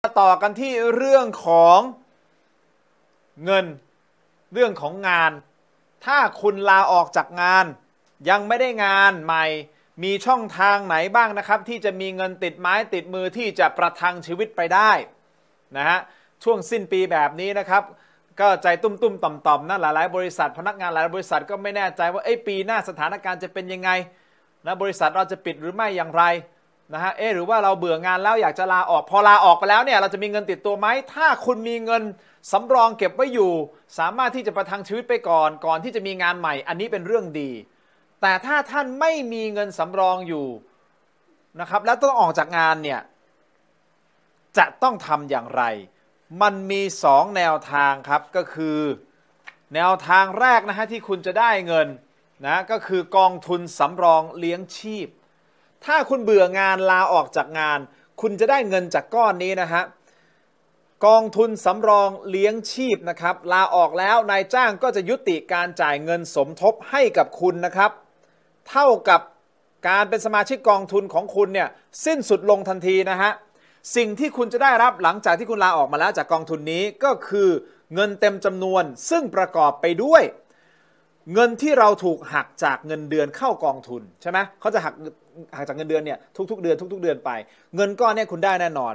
มาต่อ กันที่เรื่องของเงินเรื่องของงาน ถ้าคุณลาออกจากงานยังไม่ได้งานใหม่มีช่องทางไหนบ้างนะครับ ที่จะมีเงินติดไม้ติดมือที่จะประทังชีวิตไปได้นะฮะช่วงสิ้นปีแบบนี้นะครับก็ใจตุ้มตุ้มต่อมต่อมนะหลายๆบริษัทพนักงานหลายบริษัทก็ไม่แน่ใจว่าไอ้ปีหน้าสถานการณ์จะเป็นยังไงนะบริษัทเราจะปิดหรือไม่อย่างไรนะฮะเอหรือว่าเราเบื่องานแล้วอยากจะลาออกพอลาออกไปแล้วเนี่ยเราจะมีเงินติดตัวไหมถ้าคุณมีเงินสำรองเก็บไว้อยู่ สามารถที่จะประทังชีวิตไปก่อน ก่อนที่จะมีงานใหม่ อันนี้เป็นเรื่องดี แต่ถ้าท่านไม่มีเงินสำรองอยู่นะครับแล้วต้องออกจากงานเนี่ยจะต้องทำอย่างไร มันมีสองแนวทางครับก็คือแนวทางแรกนะฮะที่คุณจะได้เงินนะก็คือกองทุนสำรองเลี้ยงชีพถ้าคุณเบื่องานลาออกจากงาน คุณจะได้เงินจากก้อนนี้นะฮะกองทุนสำรองเลี้ยงชีพนะครับ ลาออกแล้วนายจ้างก็จะยุติการจ่ายเงินสมทบให้กับคุณนะครับ เท่ากับการเป็นสมาชิกกองทุนของคุณเนี่ยสิ้นสุดลงทันทีนะฮะสิ่งที่คุณจะได้รับหลังจากที่คุณลาออกมาแล้วจากกองทุนนี้ก็คือเงินเต็มจำนวนซึ่งประกอบไปด้วย เงินที่เราถูกหักจากเงินเดือนเข้ากองทุนใช่ไหมเขาจะหักห่างจากเงินเดือนเนี่ยทุก ๆเดือนทุก ๆเดือนไป เงินก้อนเนี่ยคุณได้แน่นอน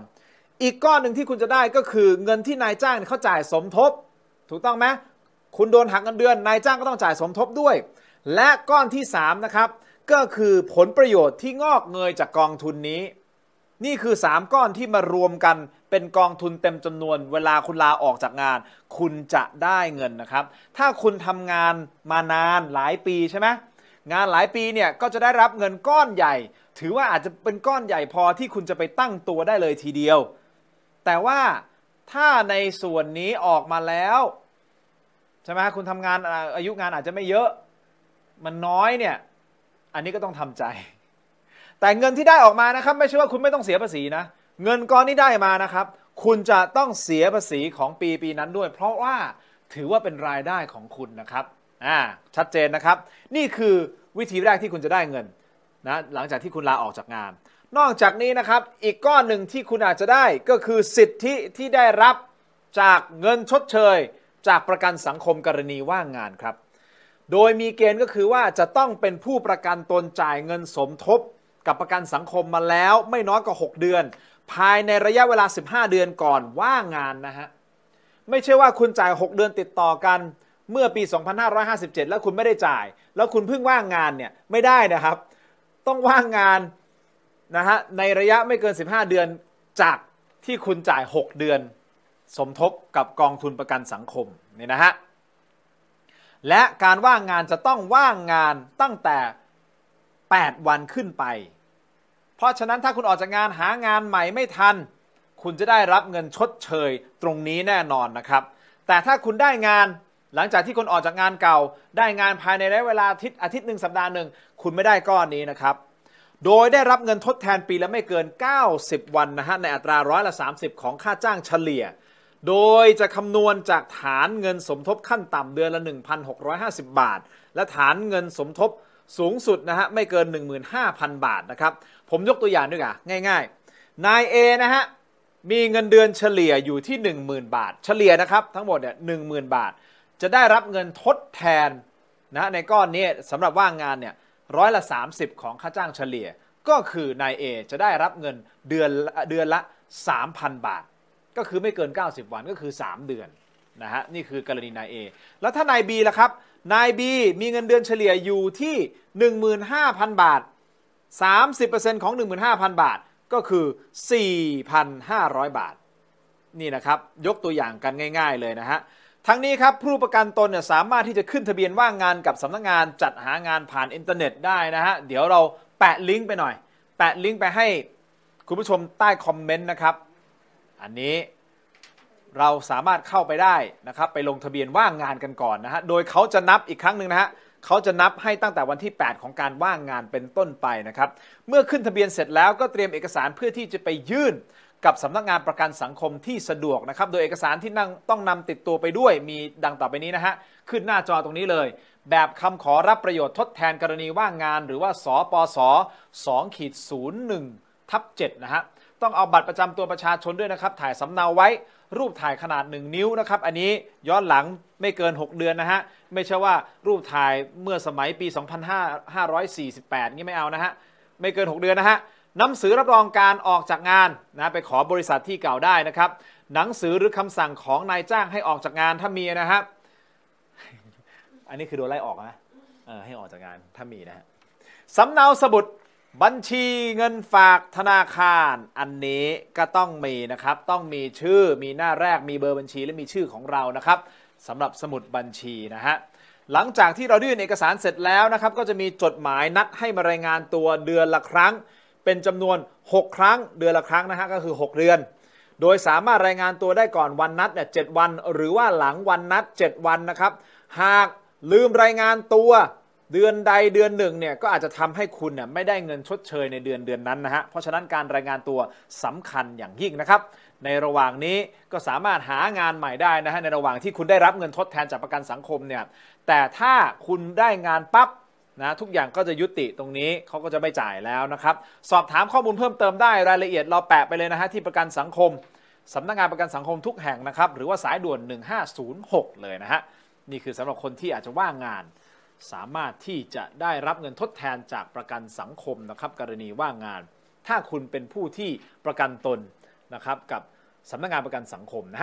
อีกก้อนหนึ่งที่คุณจะได้ก็คือเงินที่นายจ้างเขาจ่ายสมทบ ถูกต้องไหมคุณโดนหักเงินเดือน นายจ้างก็ต้องจ่ายสมทบด้วย และก้อนที่3นะครับก็คือผลประโยชน์ที่งอกเงยจากกองทุนนี้ นี่คือ 3 ก้อนที่มารวมกันเป็นกองทุนเต็มจำนวนเวลาคุณลาออกจากงาน คุณจะได้เงินนะครับ ถ้าคุณทำงานมานานหลายปีใช่ไหมงานหลายปีเนี่ยก็จะได้รับเงินก้อนใหญ่ ถือว่าอาจจะเป็นก้อนใหญ่พอที่คุณจะไปตั้งตัวได้เลยทีเดียว แต่ว่าถ้าในส่วนนี้ออกมาแล้ว ใช่ไหมคุณทำงานอายุงานอาจจะไม่เยอะ มันน้อยเนี่ยอันนี้ก็ต้องทำใจ แต่เงินที่ได้ออกมานะครับ ไม่ใช่ว่าคุณไม่ต้องเสียภาษีนะ เงินก้อนที่ได้มานะครับ คุณจะต้องเสียภาษีของปีปี นั้นด้วย เพราะว่าถือว่าเป็นรายได้ของคุณนะครับอ่า ชัดเจนนะครับ นี่คือวิธีแรกที่คุณจะได้เงิน นะ หลังจากที่คุณลาออกจากงาน นอกจากนี้นะครับ อีกก้อนหนึ่งที่คุณอาจจะได้ก็คือสิทธิที่ได้รับจากเงินชดเชย จากประกันสังคมกรณีว่างงานครับ โดยมีเกณฑ์ก็คือว่าจะต้องเป็นผู้ประกันตนจ่ายเงินสมทบ กับประกันสังคมมาแล้วไม่น้อยกว่า 6 เดือน ภายในระยะเวลา 15 เดือนก่อนว่างงานนะฮะไม่ใช่ว่าคุณจ่าย 6 เดือนติดต่อกันเมื่อปี 2557 แล้วคุณไม่ได้จ่าย แล้วคุณเพิ่งว่างงานเนี่ยไม่ได้นะครับ ต้องว่างงานนะฮะ ในระยะไม่เกิน 15 เดือนจากที่คุณจ่าย 6 เดือน สมทบกับกองทุนประกันสังคมนี่นะฮะ และการว่างงานจะต้องว่างงานตั้งแต่ 8 วันขึ้นไป เพราะฉะนั้นถ้าคุณออกจากงานหางานใหม่ไม่ทัน คุณจะได้รับเงินชดเชยตรงนี้แน่นอนนะครับ แต่ถ้าคุณได้งานหลังจากที่คนออกจากงานเก่าได้งานภายในระยะเวลาอาทิตย์อาทิตย์หนึ่งสัปดาห์หนึ่งคุณไม่ได้ก้อนนี้นะครับ โดยได้รับเงินทดแทนปีละไม่เกิน 90 วันนะฮะในอัตราร้อยละ30 ของค่าจ้างเฉลี่ย โดยจะคำนวณจากฐานเงินสมทบขั้นต่ำเดือนละ 1,650 บาท และฐานเงินสมทบสูงสุดนะฮะไม่เกิน 15,000บาทนะครับ ผมยกตัวอย่างด้วยกันง่ายๆ นาย A นะฮะ มีเงินเดือนเฉลี่ยอยู่ที่ 10,000 บาท เฉลี่ยนะครับทั้งหมดเนี่ย10,000 บาทจะได้รับเงินทดแทนนะในก้อนนี้สำหรับว่างงานเนี่ยร้อยละ 30 ของค่าจ้างเฉลี่ยก็คือนายเอจะได้รับเงินเดือนเดือนละ 3,000 บาท ก็คือไม่เกิน 90 วันก็คือ 3 เดือน นะฮะ นี่คือกรณีนายเอแล้วถ้านายบีล่ะครับนายบีมีเงินเดือนเฉลี่ยอยู่ที่ 15,000 บาท30%ของ 15,000 บาท ก็คือ 4,500 บาทนี่นะครับยกตัวอย่างกันง่ายๆเลยนะฮะทั้งนี้ครับ ผู้ประกันตนเนี่ยสามารถที่จะขึ้นทะเบียนว่างงานกับสำนักงงานจัดหางานผ่านอินเทอร์เน็ตได้นะฮะเดี๋ยวเราแปะลิงก์ไปหน่อย แปะลิงก์ไปให้คุณผู้ชมใต้คอมเมนต์นะครับอันนี้เราสามารถเข้าไปได้นะครับไปลงทะเบียนว่างงานกันก่อนนะฮะโดยเขาจะนับอีกครั้งหนึ่งนะฮะเขาจะนับให้ตั้งแต่วันที่ 8 ของการว่างงานเป็นต้นไปนะครับเมื่อขึ้นทะเบียนเสร็จแล้วก็เตรียมเอกสารเพื่อที่จะไปยื่นกับสำนักงานประกันสังคมที่สะดวกนะครับโดยเอกสารที่นั่งต้องนำติดตัวไปด้วยมีดังต่อไปนี้นะฮะ ขึ้นหน้าจอตรงนี้เลย แบบคำขอรับประโยชน์ทดแทนกรณีว่างงานหรือว่าสปส2ขีด01ทับ7นะฮะ ต้องเอาบัตรประจำตัวประชาชนด้วยนะครับ ถ่ายสำเนาไว้รูปถ่ายขนาด 1 นิ้วนะครับ อันนี้ย้อนหลังไม่เกิน 6 เดือนนะฮะไม่ใช่ว่ารูปถ่ายเมื่อสมัยปี 2548นี่ไม่เอานะฮะไม่เกิน 6 เดือนนะฮะหนังสือรับรองการออกจากงานนะไปขอบริษัทที่เก่าได้นะครับ หนังสือหรือคำสั่งของนายจ้างให้ออกจากงานถ้ามีนะฮะอันนี้คือโดนไล่ออกนะให้ออกจากงานถ้ามีนะฮะสำเนาสมุดบัญชีเงินฝากธนาคารอันนี้ก็ต้องมีนะครับ ต้องมีชื่อมีหน้าแรกมีเบอร์บัญชี และมีชื่อของเรานะครับสำหรับสมุดบัญชีนะฮะหลังจากที่เรายื่นเอกสารเสร็จแล้วนะครับ ก็จะมีจดหมายนัดให้มารายงานตัวเดือนละครั้งเป็นจำนวน 6 ครั้งเดือนละครั้งนะฮะก็คือ 6 เดือน โดยสามารถรายงานตัวได้ก่อนวันนัดเนี่ยเวัน หรือว่าหลังวันนัด 7 วันนะครับ หากลืมรายงานตัวเดือนใดเดือนหนึ่งเนี่ยก็อาจจะทำให้คุณเนี่ยไม่ได้เงินชดเชยในเดือนเดือนนั้นนะฮะ เพราะฉะนั้นการรายงานตัวสำคัญอย่างยิ่งนะครับ ในระหว่างนี้ก็สามารถหางานใหม่ได้นะฮะในระหว่างที่คุณได้รับเงินทดแทนจากประกันสังคมเนี่ยแต่ถ้าคุณได้งานปับ๊บนะทุกอย่างก็จะยุติตรงนี้เขาก็จะไม่จ่ายแล้วนะครับสอบถามข้อมูลเพิ่มเติมได้รายละเอียดเราแปะไปเลยนะฮะที่ประกันสังคมสำนักงานประกันสังคมทุกแห่งนะครับหรือว่าสายด่วน 1506 เลยนะฮะนี่คือสำหรับคนที่อาจจะว่างงาน สามารถที่จะได้รับเงินทดแทนจากประกันสังคมนะครับ กรณีว่างงาน ถ้าคุณเป็นผู้ที่ประกันตนนะครับกับสำนักงานประกันสังคมนะฮะ